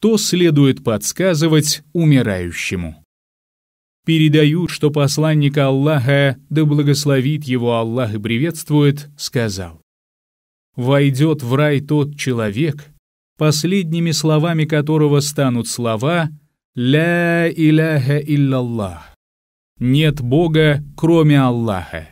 что следует подсказывать умирающему. Передают, что посланник Аллаха, да благословит его Аллах и приветствует, сказал. «Войдет в рай тот человек, последними словами которого станут слова «Ля иляха илляллах» «Нет Бога, кроме Аллаха».